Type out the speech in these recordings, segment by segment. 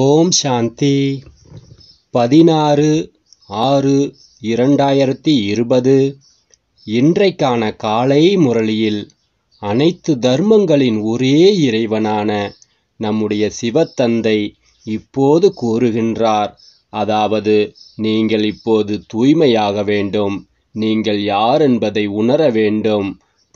ஓம் சாந்தி பதினாறு ஆறு இரண்டாயிரத்தி இருபது இன்றைக்கான காலை முரளியில் அனைத்து தர்மங்களின் ஒரே இறைவனான நம்முடைய சிவத்தந்தை இப்போது கூறுகின்றார் அதாவது நீங்கள் இப்போது தூய்மையாக வேண்டும் நீங்கள் யார் என்பதை உணர வேண்டும்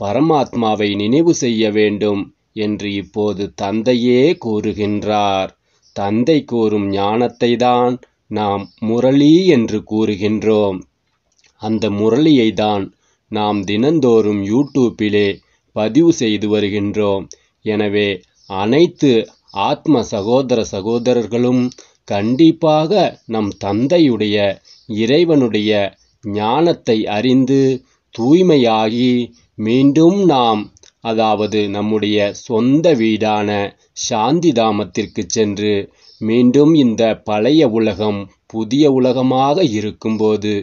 பரமாத்மாவை நினைவு செய்ய வேண்டும் என்று இப்போது தந்தையே கூறுகின்றார் தந்தை கூறும் ஞானத்தை தான் நாம் முரளி என்று கூறுகின்றோம் அந்த முரளியை தான் நாம் தினந்தோறும் யூடியூப்பிலே பதிவு செய்து வருகின்றோம் எனவே அனைத்து ஆத்ம சகோதர சகோதரர்களும் கண்டிப்பாக நம் தந்தையுடைய இறைவனுடைய ஞானத்தை அறிந்து தூய்மையாகி மீண்டும் நாம் அதாவது நம்முடைய சொந்த வீடான சாந்தி தாமத்திற்கு சென்று மீண்டும் இந்த பழைய உலகம் புதிய உலகமாக இருக்கும்போது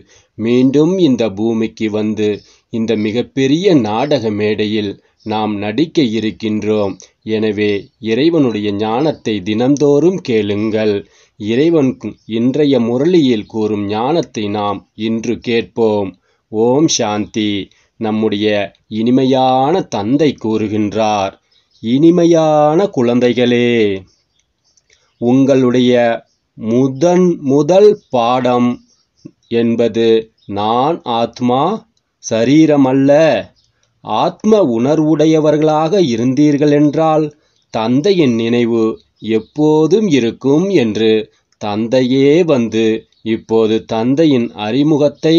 மீண்டும் இந்த பூமிக்கு வந்து இந்த மிகப்பெரிய நாடக மேடையில் நாம் நடிக்க இருக்கின்றோம் எனவே இறைவனுடைய ஞானத்தை தினந்தோறும் கேளுங்கள் இறைவன் இன்றைய முரளியில் கூறும் ஞானத்தை நாம் இன்று கேட்போம் ஓம் சாந்தி நம்முடைய இனிமையான தந்தை கூறுகின்றார் இனிமையான குழந்தைகளே உங்களுடைய முதன் முதல் பாடம் என்பது நான் ஆத்மா சரீரமல்ல ஆத்ம உணர்வுடையவர்களாக இருந்தீர்கள் என்றால் தந்தையின் நினைவு எப்போதும் இருக்கும் என்று தந்தையே வந்து இப்போது தந்தையின் அறிமுகத்தை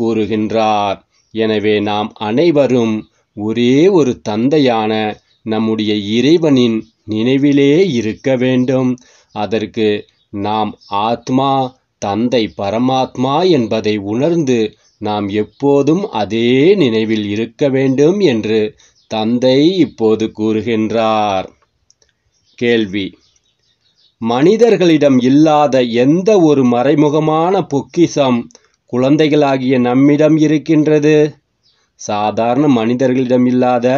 கூறுகின்றார் எனவே நாம் அனைவரும் ஒரே ஒரு தந்தையான நம்முடைய இறைவனின் நினைவிலே இருக்க வேண்டும் அதற்கு நாம் ஆத்மா தந்தை பரமாத்மா என்பதை உணர்ந்து நாம் எப்போதும் அதே நினைவில் இருக்க வேண்டும் என்று தந்தை இப்போது கூறுகின்றார் கேள்வி மனிதர்களிடம் இல்லாத எந்த ஒரு மறைமுகமான பொக்கிசம் குழந்தைகளாகிய நம்மிடம் இருக்கின்றது சாதாரண மனிதர்களிடம் இல்லாத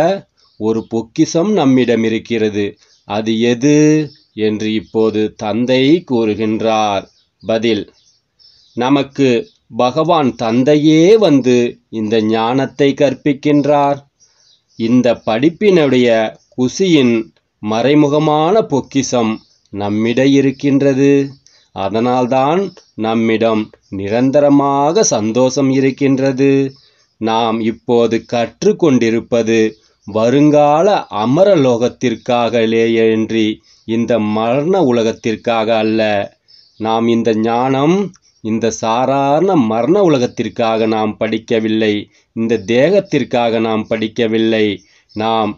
ஒரு பொக்கிசம் நம்மிடம் இருக்கிறது அது எது என்று இப்போது தந்தை கூறுகின்றார் பதில் நமக்கு பகவான் தந்தையே வந்து இந்த ஞானத்தை கற்பிக்கின்றார் இந்த படிப்பினுடைய குசியின் மறைமுகமான பொக்கிசம் நம்மிட இருக்கின்றது அதனால்தான் நம்மிடம் நிரந்தரமாக சந்தோஷம் இருக்கின்றது நாம் இப்போது கற்றுக்கொண்டிருப்பது வருங்கால அமரலோகத்திற்காகலேயன்றி இந்த மரண உலகத்திற்காக அல்ல நாம் இந்த ஞானம் இந்த சாதாரண மரண உலகத்திற்காக நாம் படிக்கவில்லை இந்த தேகத்திற்காக நாம் படிக்கவில்லை நாம்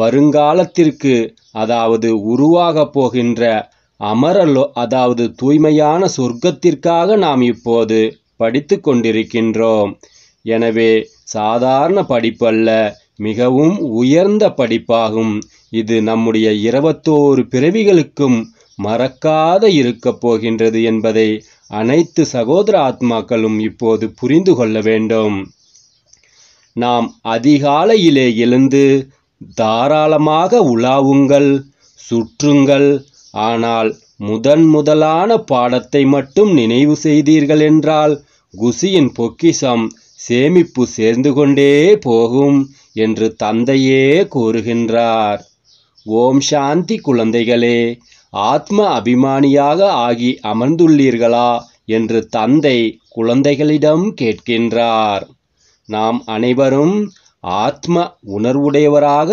வருங்காலத்திற்கு அதாவது உருவாக போகின்ற அமரலோ அதாவது தூய்மையான சொர்க்கத்திற்காக நாம் இப்போது படித்து கொண்டிருக்கின்றோம் எனவே சாதாரண படிப்பு அல்ல மிகவும் உயர்ந்த படிப்பாகும் இது நம்முடைய இருபத்தோரு பிறவிகளுக்கும் மறக்காத இருக்கப் போகின்றது என்பதை அனைத்து சகோதர ஆத்மாக்களும் இப்போது புரிந்து கொள்ள வேண்டும் நாம் அதிகாலையிலே எழுந்து தாராளமாக உலாவுங்கள் சுற்றுங்கள் ஆனால் முதன் முதலான பாடத்தை மட்டும் நினைவு செய்தீர்கள் என்றால் குசியின் பொக்கிஷம் சேமிப்பு சேர்ந்து கொண்டே போகும் என்று தந்தையே கூறுகின்றார் ஓம் சாந்தி குழந்தைகளே ஆத்ம அபிமானியாக ஆகி அமர்ந்துள்ளீர்களா என்று தந்தை குழந்தைகளிடம் கேட்கின்றார் நாம் அனைவரும் ஆத்ம உணர்வுடையவராக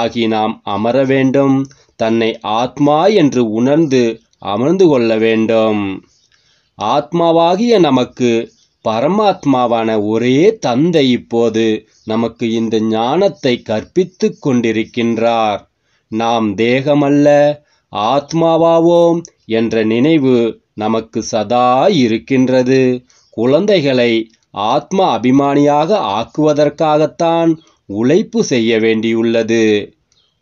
ஆகி நாம் அமர வேண்டும் தன்னை ஆத்மா என்று உணர்ந்து அமர்ந்து கொள்ள வேண்டும் ஆத்மாவாகிய நமக்கு பரமாத்மாவான ஒரே தந்தை இப்போது நமக்கு இந்த ஞானத்தை கற்பித்து கொண்டிருக்கின்றார் நாம் தேகமல்ல ஆத்மாவாவோம் என்ற நினைவு நமக்கு சதா இருக்கின்றது குழந்தைகளை ஆத்ம அபிமானியாக ஆக்குவதற்காகத்தான் உழைப்பு செய்ய வேண்டியுள்ளது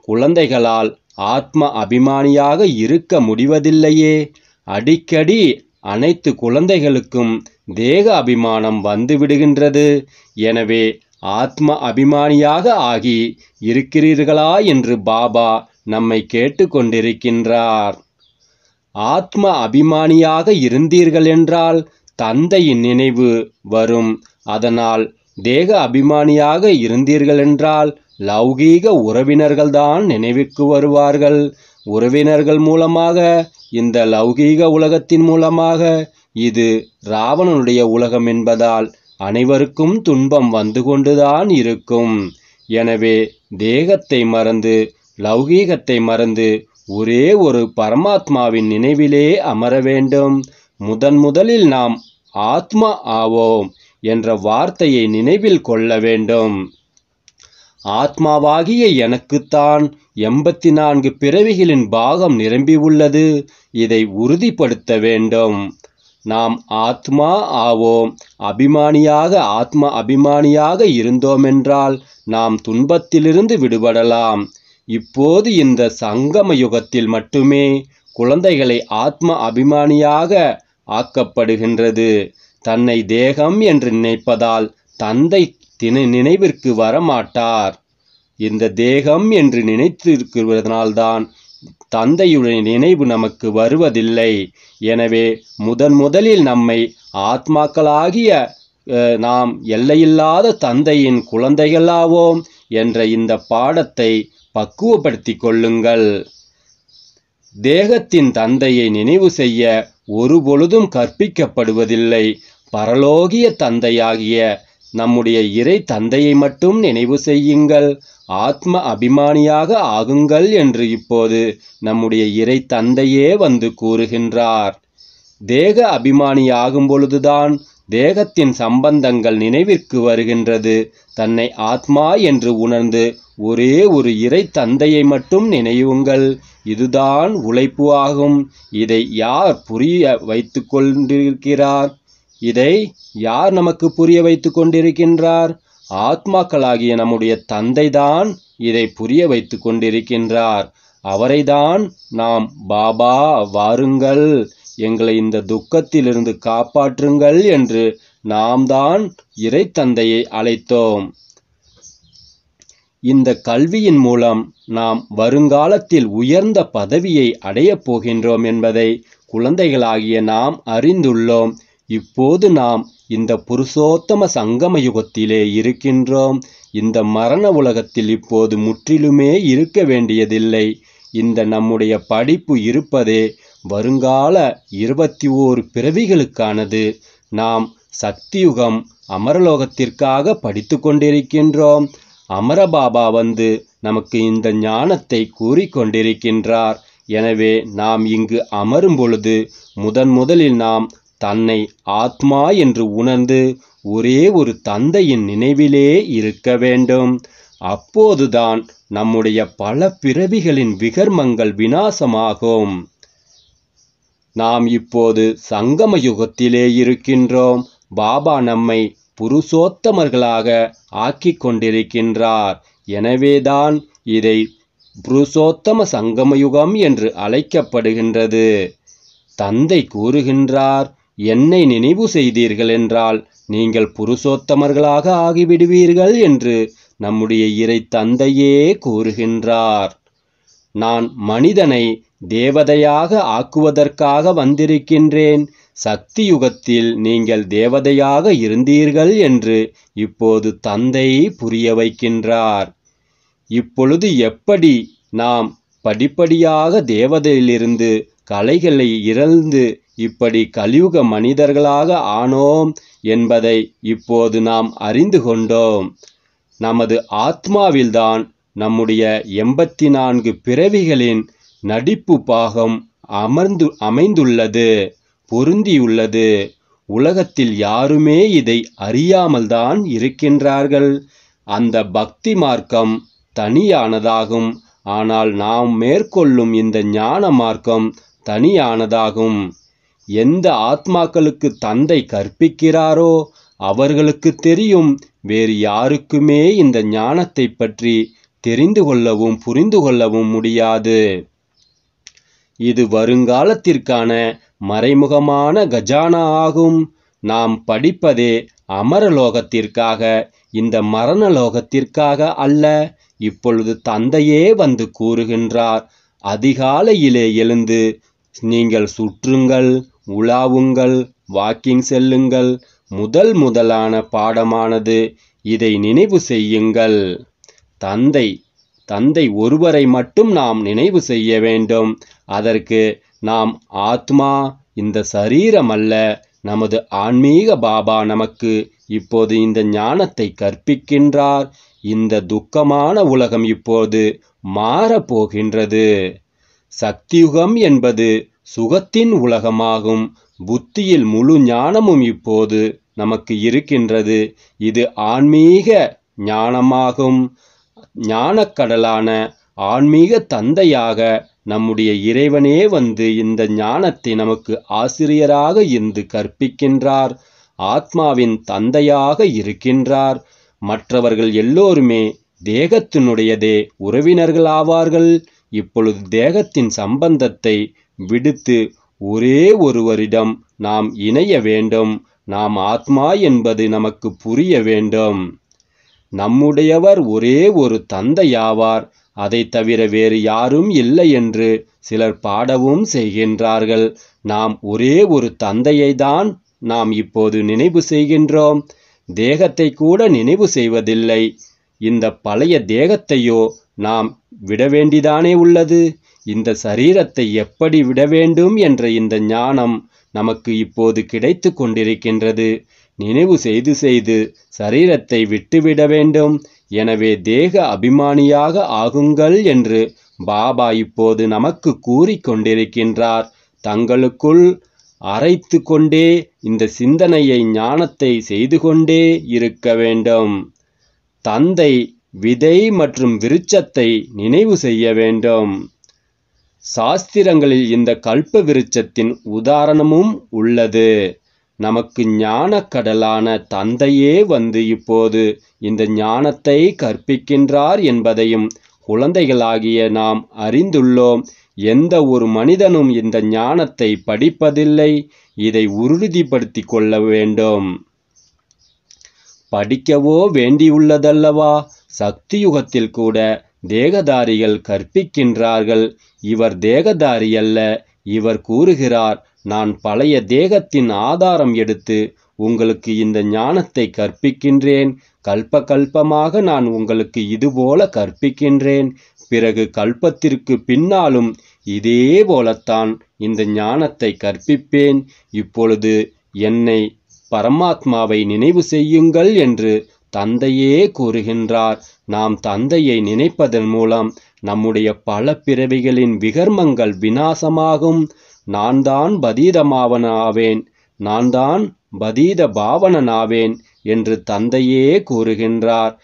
குழந்தைகளால் ஆத்ம அபிமானியாக இருக்க முடிவதில்லையே அடிக்கடி அனைத்து குழந்தைகளுக்கும் தேக அபிமானம் வந்துவிடுகின்றது எனவே ஆத்ம அபிமானியாக ஆகி இருக்கிறீர்களா என்று பாபா நம்மை கேட்டுக்கொண்டிருக்கின்றார் ஆத்ம அபிமானியாக இருந்தீர்கள் என்றால் தந்தையின் நினைவு வரும் அதனால் தேக அபிமானியாக இருந்தீர்கள் என்றால் லௌகீக உறவினர்கள்தான் நினைவுக்கு வருவார்கள் உறவினர்கள் மூலமாக இந்த லௌகீக உலகத்தின் மூலமாக இது ராவணனுடைய உலகம் என்பதால் அனைவருக்கும் துன்பம் வந்து கொண்டுதான் இருக்கும் எனவே தேகத்தை மறந்து லௌகீகத்தை மறந்து ஒரே ஒரு பரமாத்மாவின் நினைவிலே அமர வேண்டும் முதன் முதலில் நாம் ஆத்மா ஆவோம் என்ற வார்த்தையை நினைவில் கொள்ள வேண்டும் ஆத்மாவாகிய எனக்குத்தான் எண்பத்தி நான்கு பிறவிகளின் பாகம் நிரம்பியுள்ளது இதை உறுதிப்படுத்த வேண்டும் நாம் ஆத்மா ஆவோம் அபிமானியாக ஆத்ம அபிமானியாக இருந்தோமென்றால் நாம் துன்பத்திலிருந்து விடுபடலாம் இப்போது இந்த சங்கம யுகத்தில் மட்டுமே குழந்தைகளை ஆத்ம அபிமானியாக ஆக்கப்படுகின்றது தன்னை தேகம் என்று நினைப்பதால் தந்தை தினை நினைவிற்கு வரமாட்டார் இந்த தேகம் என்று நினைத்திருக்கிறதுனால்தான் தந்தையுடைய நினைவு நமக்கு வருவதில்லை எனவே முதன் முதலில் நம்மை ஆத்மாக்களாகிய நாம் எல்லையில்லாத தந்தையின் குழந்தைகளாவோம் என்ற இந்த பாடத்தை பக்குவப்படுத்தி கொள்ளுங்கள் தேகத்தின் தந்தையை நினைவு செய்ய ஒருபொழுதும் கற்பிக்கப்படுவதில்லை பரலோகிய தந்தையாகிய நம்முடைய இறை தந்தையை மட்டும் நினைவு செய்யுங்கள் ஆத்ம அபிமானியாக ஆகுங்கள் என்று இப்போது நம்முடைய இறை தந்தையே வந்து கூறுகின்றார் தேக அபிமானி ஆகும் பொழுதுதான் தேகத்தின் சம்பந்தங்கள் நினைவிற்கு வருகின்றது தன்னை ஆத்மா என்று உணர்ந்து ஒரே ஒரு இறை தந்தையை மட்டும் நினைவுங்கள் இதுதான் உழைப்பு ஆகும் இதை யார் புரிய வைத்து கொண்டிருக்கிறார் இதை யார் நமக்கு புரிய வைத்துக் கொண்டிருக்கின்றார் ஆத்மாக்களாகிய நம்முடைய தந்தைதான் இதை புரிய வைத்து கொண்டிருக்கின்றார் அவரைதான் நாம் பாபா வாருங்கள் எங்களை இந்த துக்கத்திலிருந்து காப்பாற்றுங்கள் என்று நாம் தான் இறை தந்தையை அழைத்தோம் இந்த கல்வியின் மூலம் நாம் வருங்காலத்தில் உயர்ந்த பதவியை அடையப் போகின்றோம் என்பதை குழந்தைகளாகிய நாம் அறிந்துள்ளோம் இப்போது நாம் இந்த புருஷோத்தம சங்கம யுகத்திலே இருக்கின்றோம் இந்த மரண உலகத்தில் இப்போது முற்றிலுமே இருக்க வேண்டியதில்லை இந்த நம்முடைய படிப்பு இருப்பதே வருங்கால இருபத்தி ஓரு பிறவிகளுக்கானது நாம் சக்தியுகம் அமரலோகத்திற்காக படித்து கொண்டிருக்கின்றோம் அமரபாபா வந்து நமக்கு இந்த ஞானத்தை கூறிக்கொண்டிருக்கின்றார் எனவே நாம் இங்கு அமரும் பொழுது முதன் முதலில் நாம் தன்னை ஆத்மா என்று உணர்ந்து ஒரே ஒரு தந்தையின் நினைவிலே இருக்க வேண்டும் அப்போதுதான் நம்முடைய பல பிறவிகளின் விகர்மங்கள் வினாசமாகும் நாம் இப்போது சங்கம யுகத்திலே இருக்கின்றோம் பாபா நம்மை புருஷோத்தமர்களாக ஆக்கி கொண்டிருக்கின்றார் எனவேதான் இதை புருஷோத்தம சங்கமயுகம் என்று அழைக்கப்படுகின்றது தந்தை கூறுகின்றார் என்னை நினைவு செய்தீர்கள் என்றால் நீங்கள் புருஷோத்தமர்களாக ஆகிவிடுவீர்கள் என்று நம்முடைய இறை தந்தையே கூறுகின்றார் நான் மனிதனை தேவதையாக ஆக்குவதற்காக வந்திருக்கின்றேன் சக்தி யுகத்தில் நீங்கள் தேவதையாக இருந்தீர்கள் என்று இப்போது தந்தை புரிய வைக்கின்றார் இப்பொழுது எப்படி நாம் படிப்படியாக தேவதையிலிருந்து கலைகளை இறந்து இப்படி கலியுக மனிதர்களாக ஆனோம் என்பதை இப்போது நாம் அறிந்து கொண்டோம் நமது ஆத்மாவில்தான் நம்முடைய எண்பத்தி நான்கு பிறவிகளின் நடிப்பு பாகம் அமர்ந்து அமைந்துள்ளது பொருந்தியுள்ளது உலகத்தில் யாருமே இதை அறியாமல்தான் இருக்கின்றார்கள் அந்த பக்தி மார்க்கம் தனியானதாகும் ஆனால் நாம் மேற்கொள்ளும் இந்த ஞான மார்க்கம் தனியானதாகும் எந்த ஆத்மாக்களுக்கு தந்தை கற்பிக்கிறாரோ அவர்களுக்கு தெரியும் வேறு யாருக்குமே இந்த ஞானத்தை பற்றி தெரிந்து கொள்ளவும் புரிந்து கொள்ளவும் முடியாது இது வருங்காலத்திற்கான மறைமுகமான கஜானா ஆகும் நாம் படிப்பதே அமரலோகத்திற்காக இந்த மரணலோகத்திற்காக அல்ல இப்பொழுது தந்தையே வந்து கூறுகின்றார் அதிகாலையிலே எழுந்து நீங்கள் சுற்றுங்கள் உலாவுங்கள் வாக்கிங் செல்லுங்கள் முதல் முதலான பாடமானது இதை நினைவு செய்யுங்கள் தந்தை தந்தை ஒருவரை மட்டும் நாம் நினைவு செய்ய வேண்டும் அதற்கு நாம் ஆத்மா இந்த சரீரம் அல்ல நமது ஆன்மீக பாபா நமக்கு இப்போது இந்த ஞானத்தை கற்பிக்கின்றார் இந்த துக்கமான உலகம் இப்போது மாறப்போகின்றது சக்தியுகம் என்பது சுகத்தின் உலகமாகும் புத்தியில் முழு ஞானமும் இப்போது நமக்கு இருக்கின்றது இது ஆன்மீக ஞானமாகும் ஞானக்கடலான ஆன்மீக தந்தையாக நம்முடைய இறைவனே வந்து இந்த ஞானத்தை நமக்கு ஆசிரியராக இருந்து கற்பிக்கின்றார் ஆத்மாவின் தந்தையாக இருக்கின்றார் மற்றவர்கள் எல்லோருமே தேகத்தினுடையதே உறவினர்களாவார்கள் இப்பொழுது தேகத்தின் சம்பந்தத்தை விடுத்து ஒரே ஒருவரிடம் நாம் இணைய வேண்டும் நாம் ஆத்மா என்பது நமக்கு புரிய வேண்டும் நம்முடையவர் ஒரே ஒரு தந்தையாவார் அதை தவிர வேறு யாரும் இல்லை என்று சிலர் பாடவும் செய்கின்றார்கள் நாம் ஒரே ஒரு தந்தையை தான் நாம் இப்போது நினைவு செய்கின்றோம் தேகத்தை கூட நினைவு செய்வதில்லை இந்த பழைய தேகத்தையோ நாம் விட வேண்டிதானே உள்ளது இந்த சரீரத்தை எப்படி விட வேண்டும் என்ற இந்த ஞானம் நமக்கு இப்போது கிடைத்து கொண்டிருக்கின்றது நினைவு செய்து செய்து சரீரத்தை விட்டுவிட வேண்டும் எனவே தேக அபிமானியாக ஆகுங்கள் என்று பாபா இப்போது நமக்கு கூறிக்கொண்டிருக்கின்றார் தங்களுக்குள் அரைத்து கொண்டே இந்த சிந்தனையை ஞானத்தை செய்து கொண்டே இருக்க வேண்டும் தந்தை விதை மற்றும் விருட்சத்தை நினைவு செய்ய வேண்டும் சாஸ்திரங்களில் இந்த கல்ப விருட்சத்தின் உதாரணமும் உள்ளது நமக்கு கடலான தந்தையே வந்து இப்போது இந்த ஞானத்தை கற்பிக்கின்றார் என்பதையும் குழந்தைகளாகிய நாம் அறிந்துள்ளோம் எந்த ஒரு மனிதனும் இந்த ஞானத்தை படிப்பதில்லை இதை உறுதிப்படுத்தி கொள்ள வேண்டும் படிக்கவோ வேண்டியுள்ளதல்லவா சக்தியுகத்தில் கூட தேகதாரிகள் கற்பிக்கின்றார்கள் இவர் தேகதாரி அல்ல இவர் கூறுகிறார் நான் பழைய தேகத்தின் ஆதாரம் எடுத்து உங்களுக்கு இந்த ஞானத்தை கற்பிக்கின்றேன் கல்ப கல்பமாக நான் உங்களுக்கு இதுபோல கற்பிக்கின்றேன் பிறகு கல்பத்திற்கு பின்னாலும் இதே போலத்தான் இந்த ஞானத்தை கற்பிப்பேன் இப்பொழுது என்னை பரமாத்மாவை நினைவு செய்யுங்கள் என்று தந்தையே கூறுகின்றார் நாம் தந்தையை நினைப்பதன் மூலம் நம்முடைய பல பிறவிகளின் விகர்மங்கள் வினாசமாகும் நான் தான் பதீதமாவனாவேன் நான் தான் பதீத பாவனனாவேன் என்று தந்தையே கூறுகின்றார்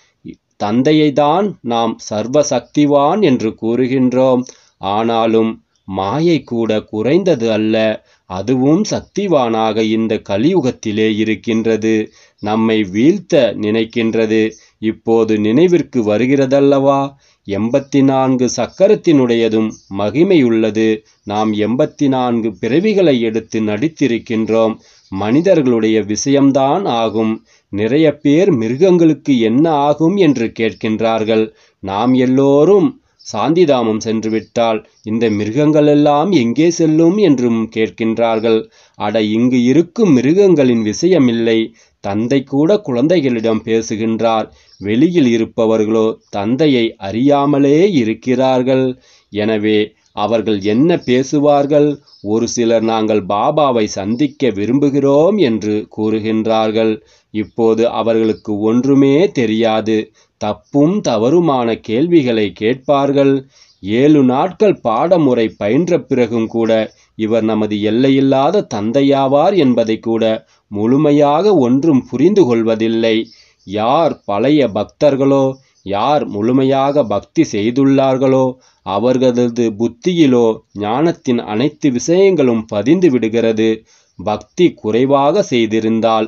தந்தையை தான் நாம் சர்வசக்திவான் என்று கூறுகின்றோம் ஆனாலும் மாயை கூட குறைந்தது அல்ல அதுவும் சக்திவானாக இந்த கலியுகத்திலே இருக்கின்றது நம்மை வீழ்த்த நினைக்கின்றது இப்போது நினைவிற்கு வருகிறதல்லவா எண்பத்தி நான்கு சக்கரத்தினுடையதும் மகிமையுள்ளது நாம் எண்பத்தி நான்கு பிறவிகளை எடுத்து நடித்திருக்கின்றோம் மனிதர்களுடைய விஷயம்தான் ஆகும் நிறைய பேர் மிருகங்களுக்கு என்ன ஆகும் என்று கேட்கின்றார்கள் நாம் எல்லோரும் சாந்திதாமம் சென்றுவிட்டால் இந்த மிருகங்களெல்லாம் எங்கே செல்லும் என்றும் கேட்கின்றார்கள் அட இங்கு இருக்கும் மிருகங்களின் விஷயமில்லை தந்தை கூட குழந்தைகளிடம் பேசுகின்றார் வெளியில் இருப்பவர்களோ தந்தையை அறியாமலே இருக்கிறார்கள் எனவே அவர்கள் என்ன பேசுவார்கள் ஒரு சிலர் நாங்கள் பாபாவை சந்திக்க விரும்புகிறோம் என்று கூறுகின்றார்கள் இப்போது அவர்களுக்கு ஒன்றுமே தெரியாது தப்பும் தவறுமான கேள்விகளை கேட்பார்கள் ஏழு நாட்கள் பாடமுறை பயின்ற பிறகும் கூட இவர் நமது எல்லையில்லாத தந்தையாவார் என்பதை கூட முழுமையாக ஒன்றும் புரிந்து கொள்வதில்லை யார் பழைய பக்தர்களோ யார் முழுமையாக பக்தி செய்துள்ளார்களோ அவர்களது புத்தியிலோ ஞானத்தின் அனைத்து விஷயங்களும் பதிந்து விடுகிறது பக்தி குறைவாக செய்திருந்தால்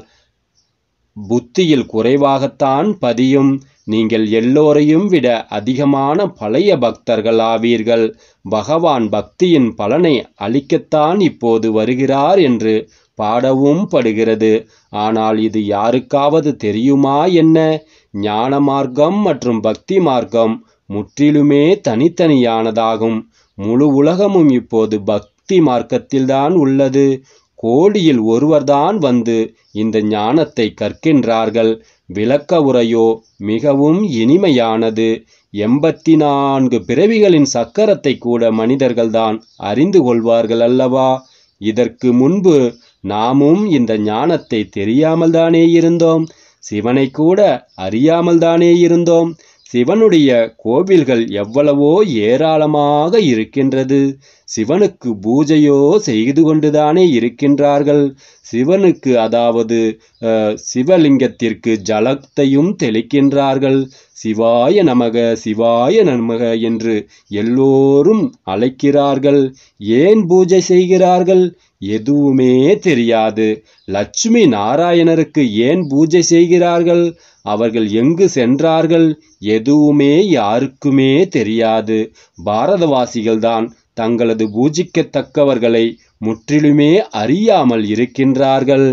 புத்தியில் குறைவாகத்தான் பதியும் நீங்கள் எல்லோரையும் விட அதிகமான பழைய பக்தர்கள் ஆவீர்கள் பகவான் பக்தியின் பலனை அளிக்கத்தான் இப்போது வருகிறார் என்று பாடவும் படுகிறது ஆனால் இது யாருக்காவது தெரியுமா என்ன ஞான மார்க்கம் மற்றும் பக்தி மார்க்கம் முற்றிலுமே தனித்தனியானதாகும் முழு உலகமும் இப்போது பக்தி மார்க்கத்தில்தான் உள்ளது கோடியில் ஒருவர்தான் வந்து இந்த ஞானத்தை கற்கின்றார்கள் விளக்க உரையோ மிகவும் இனிமையானது எண்பத்தி நான்கு பிறவிகளின் சக்கரத்தை கூட மனிதர்கள்தான் அறிந்து கொள்வார்கள் அல்லவா இதற்கு முன்பு நாமும் இந்த ஞானத்தை தெரியாமல் தானே இருந்தோம் சிவனை கூட அறியாமல் தானே இருந்தோம் சிவனுடைய கோவில்கள் எவ்வளவோ ஏராளமாக இருக்கின்றது சிவனுக்கு பூஜையோ செய்து கொண்டுதானே இருக்கின்றார்கள் சிவனுக்கு அதாவது சிவலிங்கத்திற்கு ஜலத்தையும் தெளிக்கின்றார்கள் சிவாய நமக சிவாய நமக என்று எல்லோரும் அழைக்கிறார்கள் ஏன் பூஜை செய்கிறார்கள் எதுவுமே தெரியாது லட்சுமி நாராயணருக்கு ஏன் பூஜை செய்கிறார்கள் அவர்கள் எங்கு சென்றார்கள் எதுவுமே யாருக்குமே தெரியாது பாரதவாசிகள்தான் தங்களது பூஜிக்கத்தக்கவர்களை முற்றிலுமே அறியாமல் இருக்கின்றார்கள்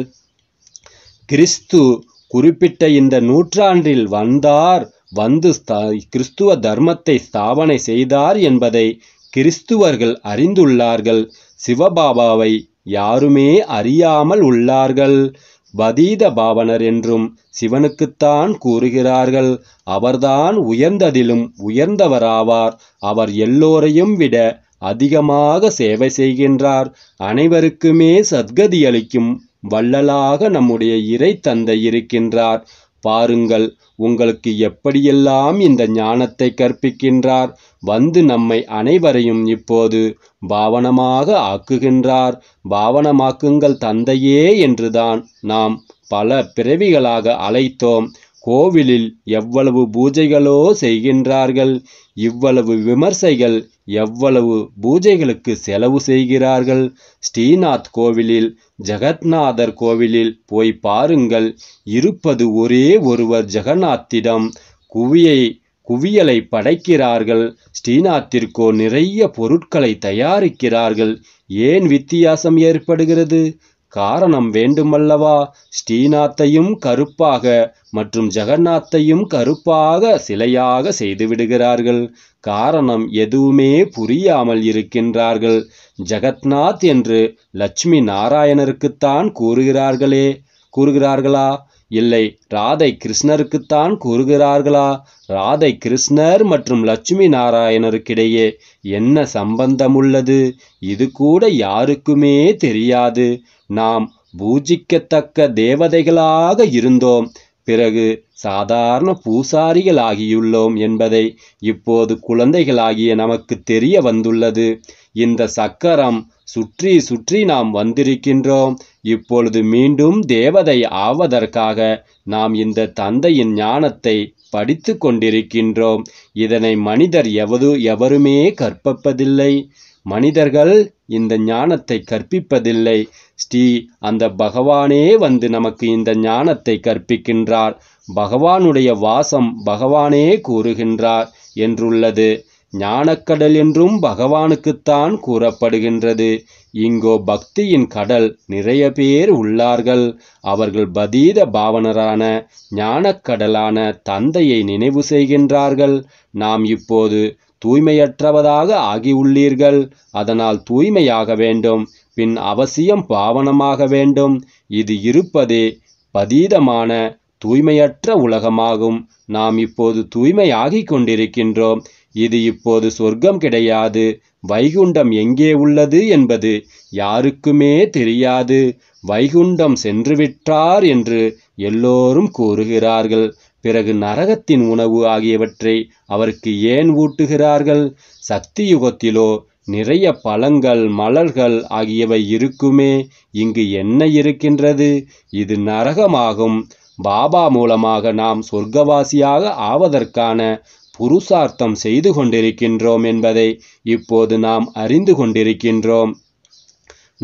கிறிஸ்து குறிப்பிட்ட இந்த நூற்றாண்டில் வந்தார் வந்து கிறிஸ்துவ தர்மத்தை ஸ்தாபனை செய்தார் என்பதை கிறிஸ்துவர்கள் அறிந்துள்ளார்கள் சிவபாபாவை யாருமே அறியாமல் உள்ளார்கள் வதீத பாவனர் என்றும் சிவனுக்குத்தான் கூறுகிறார்கள் அவர்தான் உயர்ந்ததிலும் உயர்ந்தவராவார் அவர் எல்லோரையும் விட அதிகமாக சேவை செய்கின்றார் அனைவருக்குமே சத்கதியளிக்கும் வள்ளலாக நம்முடைய இறை தந்தை இருக்கின்றார் பாருங்கள் உங்களுக்கு எப்படியெல்லாம் இந்த ஞானத்தை கற்பிக்கின்றார் வந்து நம்மை அனைவரையும் இப்போது பாவனமாக ஆக்குகின்றார் பாவனமாக்குங்கள் தந்தையே என்றுதான் நாம் பல பிறவிகளாக அழைத்தோம் கோவிலில் எவ்வளவு பூஜைகளோ செய்கின்றார்கள் இவ்வளவு விமர்சைகள் எவ்வளவு பூஜைகளுக்கு செலவு செய்கிறார்கள் ஸ்ரீநாத் கோவிலில் ஜெகத்நாதர் கோவிலில் போய் பாருங்கள் இருப்பது ஒரே ஒருவர் ஜெகநாத்திடம் குவியை குவியலை படைக்கிறார்கள் ஸ்ரீநாத்திற்கோ நிறைய பொருட்களை தயாரிக்கிறார்கள் ஏன் வித்தியாசம் ஏற்படுகிறது காரணம் வேண்டுமல்லவா ஸ்ரீநாத்தையும் கருப்பாக மற்றும் ஜெகநாத்தையும் கருப்பாக சிலையாக செய்துவிடுகிறார்கள் காரணம் எதுவுமே புரியாமல் இருக்கின்றார்கள் ஜெகத்நாத் என்று லட்சுமி நாராயணருக்குத்தான் கூறுகிறார்களே கூறுகிறார்களா இல்லை ராதை கிருஷ்ணருக்குத்தான் கூறுகிறார்களா ராதை கிருஷ்ணர் மற்றும் லட்சுமி நாராயணருக்கிடையே என்ன சம்பந்தமுள்ளது இது கூட யாருக்குமே தெரியாது நாம் பூஜிக்கத்தக்க தேவதைகளாக இருந்தோம் பிறகு சாதாரண பூசாரிகளாகியுள்ளோம் என்பதை இப்போது குழந்தைகளாகிய நமக்கு தெரிய வந்துள்ளது இந்த சக்கரம் சுற்றி சுற்றி நாம் வந்திருக்கின்றோம் இப்பொழுது மீண்டும் தேவதை ஆவதற்காக நாம் இந்த தந்தையின் ஞானத்தை படித்து கொண்டிருக்கின்றோம் இதனை மனிதர் எவது எவருமே கற்பப்பதில்லை மனிதர்கள் இந்த ஞானத்தை கற்பிப்பதில்லை ஸ்ரீ அந்த பகவானே வந்து நமக்கு இந்த ஞானத்தை கற்பிக்கின்றார் பகவானுடைய வாசம் பகவானே கூறுகின்றார் என்றுள்ளது ஞானக்கடல் என்றும் பகவானுக்குத்தான் கூறப்படுகின்றது இங்கோ பக்தியின் கடல் நிறைய பேர் உள்ளார்கள் அவர்கள் பதீத பாவனரான ஞானக்கடலான தந்தையை நினைவு செய்கின்றார்கள் நாம் இப்போது தூய்மையற்றவதாக ஆகியுள்ளீர்கள் அதனால் தூய்மையாக வேண்டும் பின் அவசியம் பாவனமாக வேண்டும் இது இருப்பதே பதீதமான தூய்மையற்ற உலகமாகும் நாம் இப்போது தூய்மையாகிக் கொண்டிருக்கின்றோம் இது இப்போது சொர்க்கம் கிடையாது வைகுண்டம் எங்கே உள்ளது என்பது யாருக்குமே தெரியாது வைகுண்டம் சென்றுவிட்டார் என்று எல்லோரும் கூறுகிறார்கள் பிறகு நரகத்தின் உணவு ஆகியவற்றை அவருக்கு ஏன் ஊட்டுகிறார்கள் சக்தி யுகத்திலோ நிறைய பழங்கள் மலர்கள் ஆகியவை இருக்குமே இங்கு என்ன இருக்கின்றது இது நரகமாகும் பாபா மூலமாக நாம் சொர்க்கவாசியாக ஆவதற்கான புருஷார்த்தம் செய்து கொண்டிருக்கின்றோம் என்பதை இப்போது நாம் அறிந்து கொண்டிருக்கின்றோம்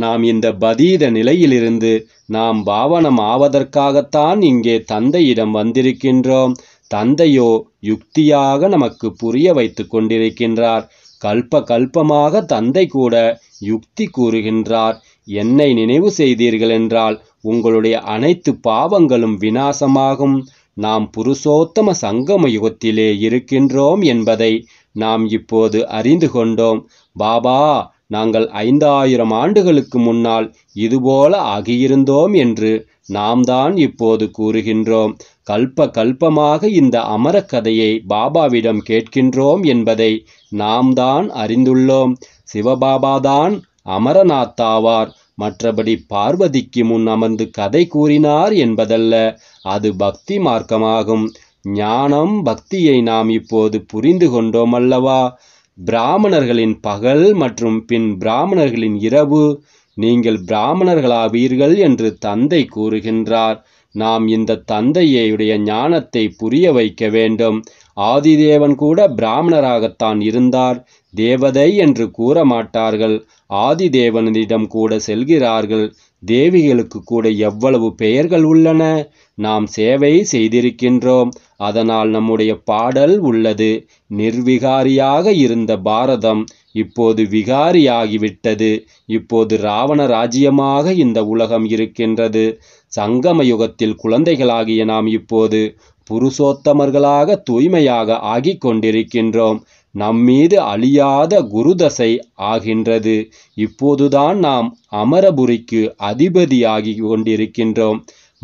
நாம் இந்த பதீத நிலையிலிருந்து நாம் பாவனம் ஆவதற்காகத்தான் இங்கே தந்தையிடம் வந்திருக்கின்றோம் தந்தையோ யுக்தியாக நமக்கு புரிய வைத்து கொண்டிருக்கின்றார் கல்ப கல்பமாக தந்தை கூட யுக்தி கூறுகின்றார் என்னை நினைவு செய்தீர்கள் என்றால் உங்களுடைய அனைத்து பாவங்களும் வினாசமாகும் நாம் புருஷோத்தம சங்கம யுகத்திலே இருக்கின்றோம் என்பதை நாம் இப்போது அறிந்து கொண்டோம் பாபா நாங்கள் ஐந்தாயிரம் ஆண்டுகளுக்கு முன்னால் இதுபோல ஆகியிருந்தோம் என்று நாம் தான் இப்போது கூறுகின்றோம் கல்ப கல்பமாக இந்த அமர கதையை பாபாவிடம் கேட்கின்றோம் என்பதை நாம் தான் அறிந்துள்ளோம் சிவபாபாதான் அமரநாத்தாவார் மற்றபடி பார்வதிக்கு முன் அமர்ந்து கதை கூறினார் என்பதல்ல அது பக்தி மார்க்கமாகும் ஞானம் பக்தியை நாம் இப்போது புரிந்து கொண்டோம் அல்லவா பிராமணர்களின் பகல் மற்றும் பின் பிராமணர்களின் இரவு நீங்கள் பிராமணர்களாவீர்கள் என்று தந்தை கூறுகின்றார் நாம் இந்த தந்தையுடைய ஞானத்தை புரிய வைக்க வேண்டும் ஆதிதேவன் கூட பிராமணராகத்தான் இருந்தார் தேவதை என்று கூற மாட்டார்கள் ஆதிதேவனிடம் கூட செல்கிறார்கள் தேவிகளுக்கு கூட எவ்வளவு பெயர்கள் உள்ளன நாம் சேவை செய்திருக்கின்றோம் அதனால் நம்முடைய பாடல் உள்ளது நிர்விகாரியாக இருந்த பாரதம் இப்போது விகாரியாகிவிட்டது இப்போது ராவண ராஜ்யமாக இந்த உலகம் இருக்கின்றது சங்கம யுகத்தில் குழந்தைகளாகிய நாம் இப்போது புருஷோத்தமர்களாக தூய்மையாக ஆகிக் கொண்டிருக்கின்றோம் நம்மீது அழியாத குருதசை ஆகின்றது இப்போதுதான் நாம் அமரபுரிக்கு அதிபதியாகி கொண்டிருக்கின்றோம்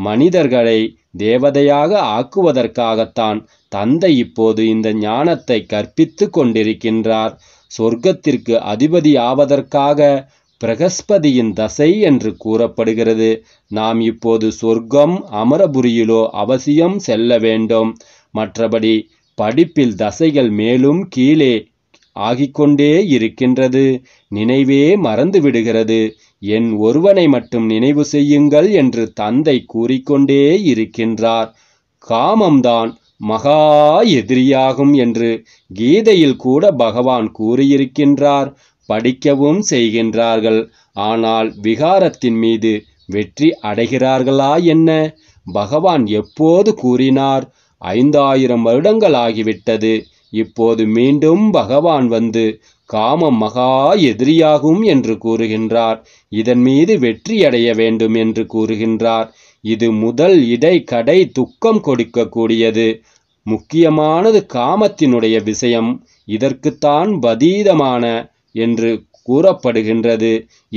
மனிதர்களை தேவதையாக ஆக்குவதற்காகத்தான் தந்தை இப்போது இந்த ஞானத்தை கற்பித்து கொண்டிருக்கின்றார் சொர்க்கத்திற்கு அதிபதியாவதற்காக பிரகஸ்பதியின் தசை என்று கூறப்படுகிறது நாம் இப்போது சொர்க்கம் அமரபுரியிலோ அவசியம் செல்ல வேண்டும் மற்றபடி படிப்பில் தசைகள் மேலும் கீழே ஆகிக்கொண்டே இருக்கின்றது நினைவே மறந்து விடுகிறது என் ஒருவனை மட்டும் நினைவு செய்யுங்கள் என்று தந்தை கூறிக்கொண்டே இருக்கின்றார் காமம்தான் மகா எதிரியாகும் என்று கீதையில் கூட பகவான் கூறியிருக்கின்றார் படிக்கவும் செய்கின்றார்கள் ஆனால் விகாரத்தின் மீது வெற்றி அடைகிறார்களா என்ன பகவான் எப்போது கூறினார் ஐந்தாயிரம் வருடங்கள் ஆகிவிட்டது இப்போது மீண்டும் பகவான் வந்து காமம் மகா எதிரியாகும் என்று கூறுகின்றார் இதன் மீது வெற்றியடைய வேண்டும் என்று கூறுகின்றார் இது முதல் இடை கடை துக்கம் கொடுக்கக்கூடியது முக்கியமானது காமத்தினுடைய விஷயம் இதற்குத்தான் பதீதமான என்று கூறப்படுகின்றது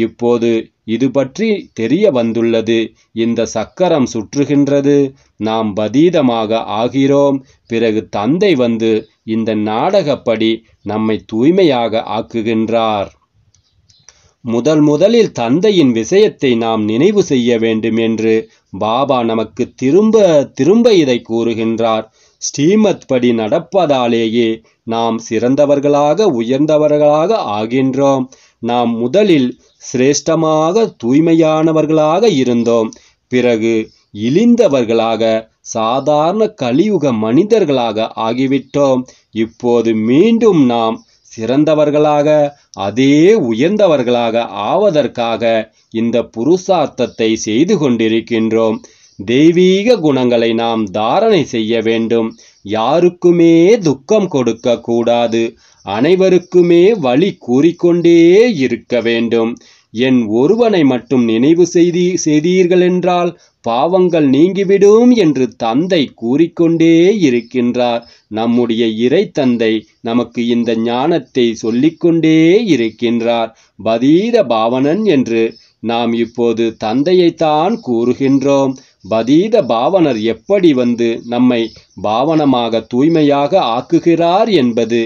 இப்போது இது பற்றி தெரிய வந்துள்ளது இந்த சக்கரம் சுற்றுகின்றது நாம் பதீதமாக ஆகிறோம் பிறகு தந்தை வந்து இந்த நாடகப்படி நம்மை தூய்மையாக ஆக்குகின்றார் முதல் முதலில் தந்தையின் விஷயத்தை நாம் நினைவு செய்ய வேண்டும் என்று பாபா நமக்கு திரும்ப திரும்ப இதை கூறுகின்றார் ஸ்ரீமத் படி நடப்பதாலேயே நாம் சிறந்தவர்களாக உயர்ந்தவர்களாக ஆகின்றோம் நாம் முதலில் சிரேஷ்டமாக தூய்மையானவர்களாக இருந்தோம் பிறகு இழிந்தவர்களாக சாதாரண கலியுக மனிதர்களாக ஆகிவிட்டோம் இப்போது மீண்டும் நாம் சிறந்தவர்களாக அதே உயர்ந்தவர்களாக ஆவதற்காக இந்த புருஷார்த்தத்தை செய்து கொண்டிருக்கின்றோம் தெய்வீக குணங்களை நாம் தாரணை செய்ய வேண்டும் யாருக்குமே துக்கம் கொடுக்க கூடாது அனைவருக்குமே வழி கூறிக்கொண்டே இருக்க வேண்டும் என் ஒருவனை மட்டும் நினைவு செய்தி செய்தீர்களென்றால் பாவங்கள் நீங்கிவிடும் என்று தந்தை கூறிக்கொண்டே இருக்கின்றார் நம்முடைய இறை தந்தை நமக்கு இந்த ஞானத்தை சொல்லிக்கொண்டே இருக்கின்றார் பதீர பாவனன் என்று நாம் இப்போது தந்தையைத்தான் கூறுகின்றோம் பதீத பாவனர் எப்படி வந்து நம்மை பாவனமாக தூய்மையாக ஆக்குகிறார் என்பது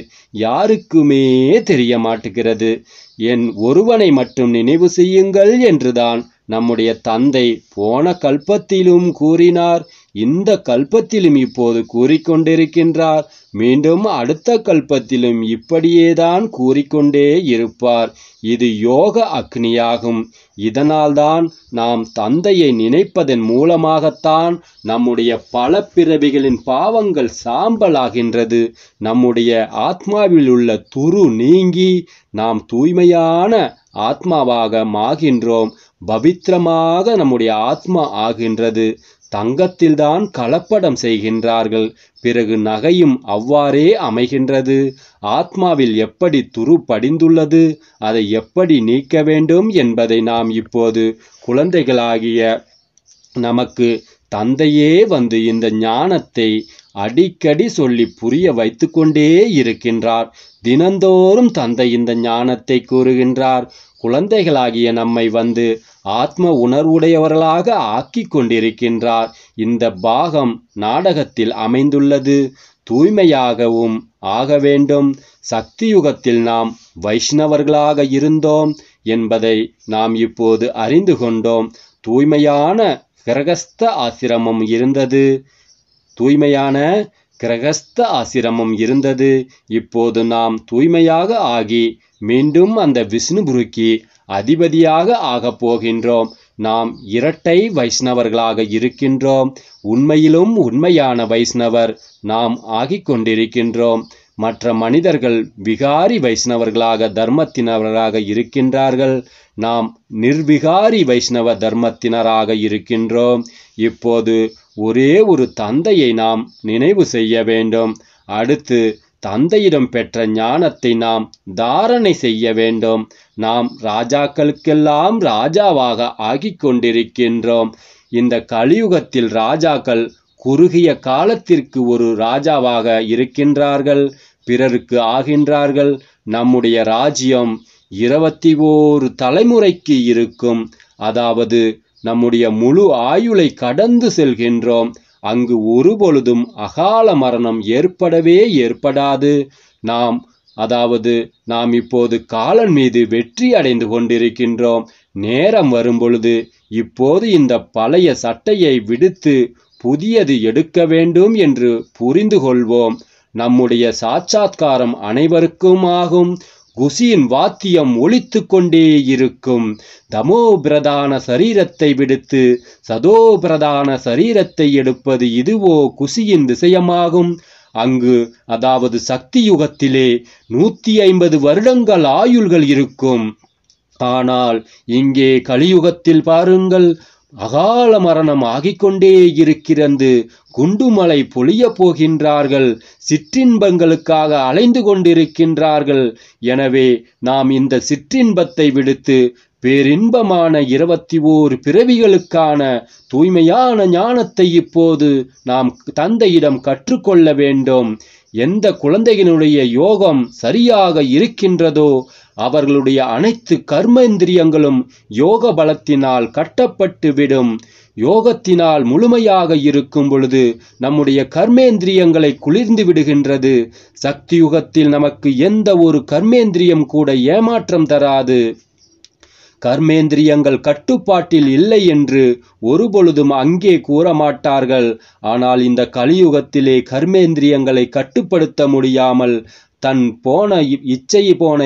யாருக்குமே தெரிய மாட்டுகிறது என் ஒருவனை மட்டும் நினைவு செய்யுங்கள் என்றுதான் நம்முடைய தந்தை போன கல்பத்திலும் கூறினார் இந்த கல்பத்திலும் இப்போது கூறிக்கொண்டிருக்கின்றார் மீண்டும் அடுத்த கல்பத்திலும் இப்படியேதான் கூறிக்கொண்டே இருப்பார் இது யோக அக்னியாகும் இதனால்தான் நாம் தந்தையை நினைப்பதன் மூலமாகத்தான் நம்முடைய பல பிறவிகளின் பாவங்கள் சாம்பலாகின்றது நம்முடைய ஆத்மாவில் உள்ள துரு நீங்கி நாம் தூய்மையான ஆத்மாவாக மாகின்றோம் பவித்திரமாக நம்முடைய ஆத்மா ஆகின்றது தங்கத்தில்தான் கலப்படம் செய்கின்றார்கள் பிறகு நகையும் அவ்வாறே அமைகின்றது ஆத்மாவில் எப்படி துரு படிந்துள்ளது அதை எப்படி நீக்க வேண்டும் என்பதை நாம் இப்போது குழந்தைகளாகிய நமக்கு தந்தையே வந்து இந்த ஞானத்தை அடிக்கடி சொல்லி புரிய வைத்து கொண்டே இருக்கின்றார் தினந்தோறும் தந்தை இந்த ஞானத்தை கூறுகின்றார் குழந்தைகளாகிய நம்மை வந்து ஆத்ம உணர்வுடையவர்களாக ஆக்கி கொண்டிருக்கின்றார் இந்த பாகம் நாடகத்தில் அமைந்துள்ளது தூய்மையாகவும் ஆக வேண்டும் சக்தி யுகத்தில் நாம் வைஷ்ணவர்களாக இருந்தோம் என்பதை நாம் இப்போது அறிந்து கொண்டோம் தூய்மையான கிரகஸ்த ஆசிரமம் இருந்தது தூய்மையான கிரகஸ்த ஆசிரமம் இருந்தது இப்போது நாம் தூய்மையாக ஆகி மீண்டும் அந்த விஷ்ணுபுருக்கி அதிபதியாக ஆகப் போகின்றோம் நாம் இரட்டை வைஷ்ணவர்களாக இருக்கின்றோம் உண்மையிலும் உண்மையான வைஷ்ணவர் நாம் ஆகிக் கொண்டிருக்கின்றோம் மற்ற மனிதர்கள் விகாரி வைஷ்ணவர்களாக தர்மத்தினராக இருக்கின்றார்கள் நாம் நிர்விகாரி வைஷ்ணவ தர்மத்தினராக இருக்கின்றோம் இப்போது ஒரே ஒரு தந்தையை நாம் நினைவு செய்ய வேண்டும் அடுத்து தந்தையிடம் பெற்ற ஞானத்தை நாம் தாரணை செய்ய வேண்டும் நாம் ராஜாக்களுக்கெல்லாம் ராஜாவாக ஆகிக் கொண்டிருக்கின்றோம் இந்த கலியுகத்தில் ராஜாக்கள் குறுகிய காலத்திற்கு ஒரு ராஜாவாக இருக்கின்றார்கள் பிறருக்கு ஆகின்றார்கள் நம்முடைய ராஜ்யம் இருபத்தி ஓரு தலைமுறைக்கு இருக்கும் அதாவது நம்முடைய முழு ஆயுளை கடந்து செல்கின்றோம் அங்கு ஒருபொழுதும் அகால மரணம் ஏற்படவே ஏற்படாது நாம் அதாவது நாம் இப்போது காலன் மீது வெற்றி அடைந்து கொண்டிருக்கின்றோம் நேரம் வரும்பொழுது இப்போது இந்த பழைய சட்டையை விடுத்து புதியது எடுக்க வேண்டும் என்று புரிந்து கொள்வோம் நம்முடைய சாட்சாத்காரம் ஆகும் குசியின் வாத்தியம் ஒழித்து கொண்டே இருக்கும் தமோ பிரதான சரீரத்தை விடுத்து சதோ பிரதான சரீரத்தை எடுப்பது இதுவோ குசியின் விஷயமாகும் அங்கு அதாவது சக்தி யுகத்திலே நூற்றி ஐம்பது வருடங்கள் ஆயுள்கள் இருக்கும் ஆனால் இங்கே கலியுகத்தில் பாருங்கள் அகால மரணம் ஆகிக்கொண்டே இருக்கிறது குண்டுமலை பொழியப் போகின்றார்கள் சிற்றின்பங்களுக்காக அலைந்து கொண்டிருக்கின்றார்கள் எனவே நாம் இந்த சிற்றின்பத்தை விடுத்து பேரின்பமான இருபத்தி ஓர் பிறவிகளுக்கான தூய்மையான ஞானத்தை இப்போது நாம் தந்தையிடம் கற்றுக்கொள்ள வேண்டும் எந்த குழந்தையினுடைய யோகம் சரியாக இருக்கின்றதோ அவர்களுடைய அனைத்து கர்மேந்திரியங்களும் யோக பலத்தினால் கட்டப்பட்டு விடும் யோகத்தினால் முழுமையாக இருக்கும் பொழுது நம்முடைய கர்மேந்திரியங்களை குளிர்ந்து விடுகின்றது சக்தியுகத்தில் நமக்கு எந்த ஒரு கர்மேந்திரியம் கூட ஏமாற்றம் தராது கர்மேந்திரியங்கள் கட்டுப்பாட்டில் இல்லை என்று ஒருபொழுதும் அங்கே கூறமாட்டார்கள் ஆனால் இந்த கலியுகத்திலே கர்மேந்திரியங்களை கட்டுப்படுத்த முடியாமல் தன் போன இச்சை போன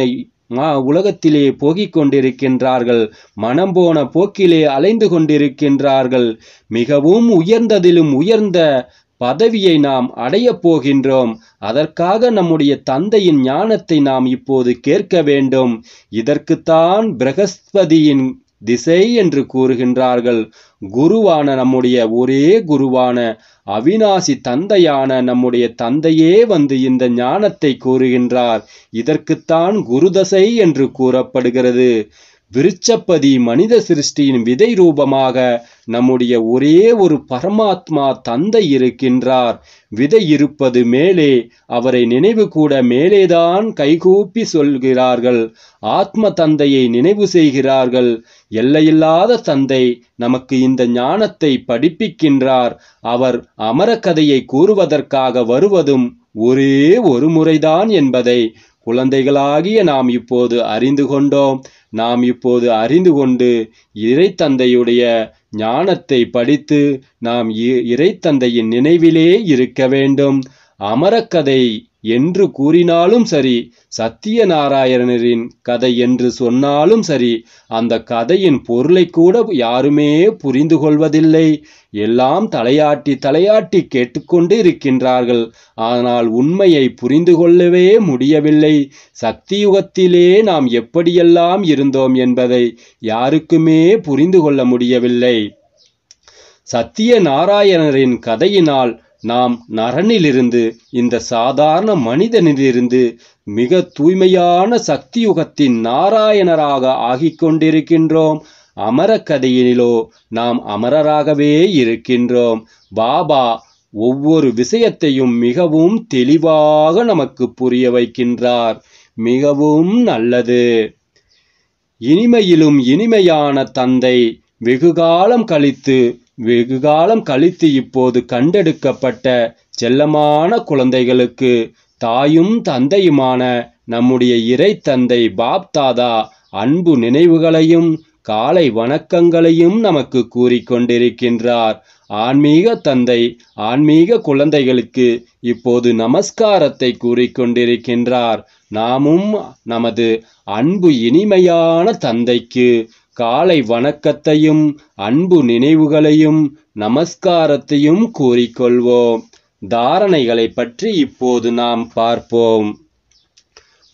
உலகத்திலே போகிக் கொண்டிருக்கின்றார்கள் மனம் போன போக்கிலே அலைந்து கொண்டிருக்கின்றார்கள் மிகவும் உயர்ந்ததிலும் உயர்ந்த பதவியை நாம் அடையப் போகின்றோம் அதற்காக நம்முடைய தந்தையின் ஞானத்தை நாம் இப்போது கேட்க வேண்டும் இதற்குத்தான் பிரகஸ்பதியின் திசை என்று கூறுகின்றார்கள் குருவான நம்முடைய ஒரே குருவான அவினாசி தந்தையான நம்முடைய தந்தையே வந்து இந்த ஞானத்தை கூறுகின்றார் இதற்குத்தான் குருதசை என்று கூறப்படுகிறது விருச்சப்பதி மனித சிருஷ்டியின் விதை ரூபமாக நம்முடைய ஒரே ஒரு பரமாத்மா தந்தை இருக்கின்றார் விதை இருப்பது மேலே அவரை நினைவு கூட மேலேதான் கைகூப்பி சொல்கிறார்கள் ஆத்ம தந்தையை நினைவு செய்கிறார்கள் எல்லையில்லாத தந்தை நமக்கு இந்த ஞானத்தை படிப்பிக்கின்றார் அவர் அமரக்கதையை கூறுவதற்காக வருவதும் ஒரே ஒரு முறைதான் என்பதை குழந்தைகளாகிய நாம் இப்போது அறிந்து கொண்டோம் நாம் இப்போது அறிந்து கொண்டு இறைத்தந்தையுடைய ஞானத்தை படித்து நாம் இறைத்தந்தையின் நினைவிலே இருக்க வேண்டும் அமரக்கதை என்று கூறினாலும் சரி சத்திய நாராயணரின் கதை என்று சொன்னாலும் சரி அந்த கதையின் பொருளை கூட யாருமே புரிந்து கொள்வதில்லை எல்லாம் தலையாட்டி தலையாட்டி கேட்டுக்கொண்டு இருக்கின்றார்கள் ஆனால் உண்மையை புரிந்து கொள்ளவே முடியவில்லை சக்தியுகத்திலே நாம் எப்படியெல்லாம் இருந்தோம் என்பதை யாருக்குமே புரிந்து கொள்ள முடியவில்லை சத்திய நாராயணரின் கதையினால் நாம் நரனிலிருந்து இந்த சாதாரண மனிதனிலிருந்து மிக தூய்மையான சக்தியுகத்தின் நாராயணராக ஆகிக் அமர கதையினிலோ நாம் அமரராகவே இருக்கின்றோம் பாபா ஒவ்வொரு விஷயத்தையும் மிகவும் தெளிவாக நமக்கு புரிய வைக்கின்றார் மிகவும் நல்லது இனிமையிலும் இனிமையான தந்தை வெகுகாலம் கழித்து வெகுகாலம் கழித்து இப்போது கண்டெடுக்கப்பட்ட செல்லமான குழந்தைகளுக்கு தாயும் தந்தையுமான நம்முடைய இறை தந்தை பாப்தாதா அன்பு நினைவுகளையும் காலை வணக்கங்களையும் நமக்கு கூறிக்கொண்டிருக்கின்றார் ஆன்மீக தந்தை ஆன்மீக குழந்தைகளுக்கு இப்போது நமஸ்காரத்தை கூறிக்கொண்டிருக்கின்றார் நாமும் நமது அன்பு இனிமையான தந்தைக்கு காலை வணக்கத்தையும் அன்பு நினைவுகளையும் நமஸ்காரத்தையும் கூறிக்கொள்வோம் தாரணைகளை பற்றி இப்போது நாம் பார்ப்போம்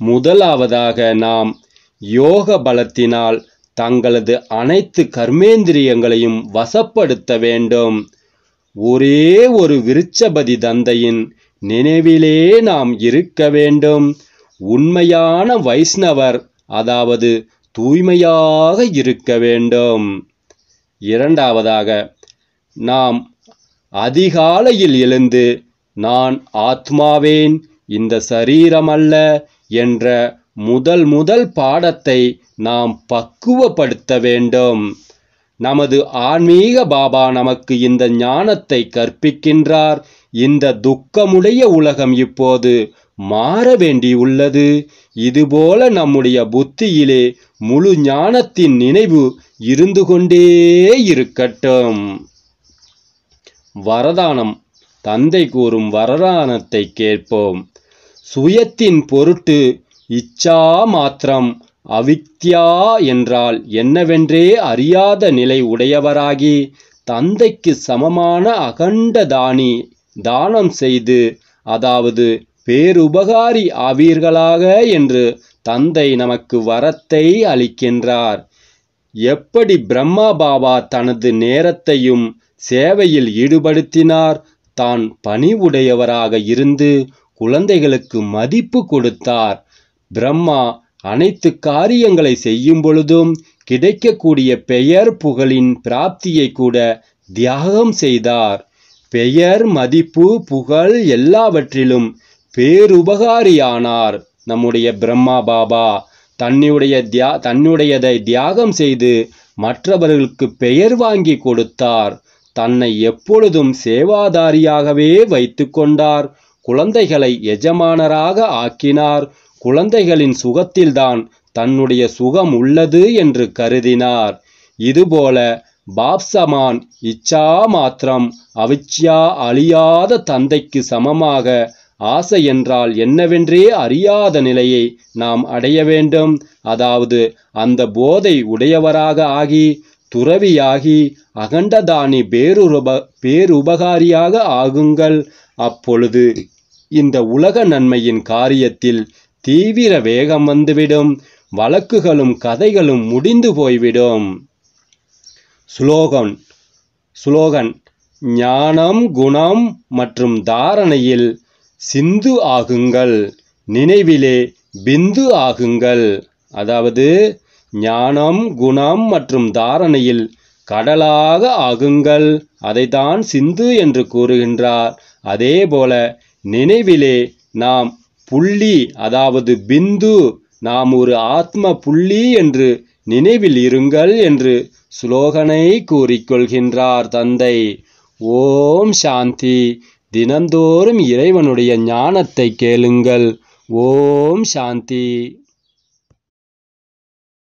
முதலாவதாக நாம் யோக பலத்தினால் தங்களது அனைத்து கர்மேந்திரியங்களையும் வசப்படுத்த வேண்டும் ஒரே ஒரு விருச்சபதி தந்தையின் நினைவிலே நாம் இருக்க வேண்டும் உண்மையான வைஷ்ணவர் அதாவது தூய்மையாக இருக்க வேண்டும் இரண்டாவதாக நாம் அதிகாலையில் எழுந்து நான் ஆத்மாவேன் இந்த சரீரமல்ல என்ற முதல் முதல் பாடத்தை நாம் பக்குவப்படுத்த வேண்டும் நமது ஆன்மீக பாபா நமக்கு இந்த ஞானத்தை கற்பிக்கின்றார் இந்த துக்கமுடைய உலகம் இப்போது மாற வேண்டியுள்ளது இதுபோல நம்முடைய புத்தியிலே முழு ஞானத்தின் நினைவு இருந்து கொண்டே இருக்கட்டும் வரதானம் தந்தை கூறும் வரதானத்தை கேட்போம் சுயத்தின் பொருட்டு இச்சா மாத்திரம் அவித்யா என்றால் என்னவென்றே அறியாத நிலை உடையவராகி தந்தைக்கு சமமான அகண்ட தானி தானம் செய்து அதாவது பேருபகாரி ஆவீர்களாக என்று தந்தை நமக்கு வரத்தை அளிக்கின்றார் எப்படி பிரம்மா பாபா தனது நேரத்தையும் சேவையில் ஈடுபடுத்தினார் தான் பணிவுடையவராக இருந்து குழந்தைகளுக்கு மதிப்பு கொடுத்தார் பிரம்மா அனைத்து காரியங்களை செய்யும் பொழுதும் கிடைக்கக்கூடிய பெயர் புகழின் பிராப்தியை கூட தியாகம் செய்தார் பெயர் மதிப்பு புகழ் எல்லாவற்றிலும் பேருபகாரியானார் நம்முடைய பிரம்மா பாபா தன்னுடைய தியா தன்னுடையதை தியாகம் செய்து மற்றவர்களுக்கு பெயர் வாங்கி கொடுத்தார் தன்னை எப்பொழுதும் சேவாதாரியாகவே வைத்து கொண்டார் குழந்தைகளை எஜமானராக ஆக்கினார் குழந்தைகளின் சுகத்தில்தான் தன்னுடைய சுகம் உள்ளது என்று கருதினார் இதுபோல பாப்சமான் இச்சா மாத்திரம் அவிச்சியா அழியாத தந்தைக்கு சமமாக ஆசை என்றால் என்னவென்றே அறியாத நிலையை நாம் அடைய வேண்டும் அதாவது அந்த போதை உடையவராக ஆகி துறவியாகி அகண்டதானி பேருப பேருபகாரியாக ஆகுங்கள் அப்பொழுது இந்த உலக நன்மையின் காரியத்தில் தீவிர வேகம் வந்துவிடும் வழக்குகளும் கதைகளும் முடிந்து போய்விடும் சுலோகன் சுலோகன் ஞானம் குணம் மற்றும் தாரணையில் சிந்து ஆகுங்கள் நினைவிலே பிந்து ஆகுங்கள் அதாவது ஞானம் குணம் மற்றும் தாரணையில் கடலாக ஆகுங்கள் அதைத்தான் சிந்து என்று கூறுகின்றார் அதேபோல நினைவிலே நாம் புள்ளி அதாவது பிந்து நாம் ஒரு ஆத்ம புள்ளி என்று நினைவில் இருங்கள் என்று சுலோகனை கூறிக்கொள்கின்றார் தந்தை ஓம் சாந்தி தினந்தோறும் இறைவனுடைய ஞானத்தை கேளுங்கள் ஓம் சாந்தி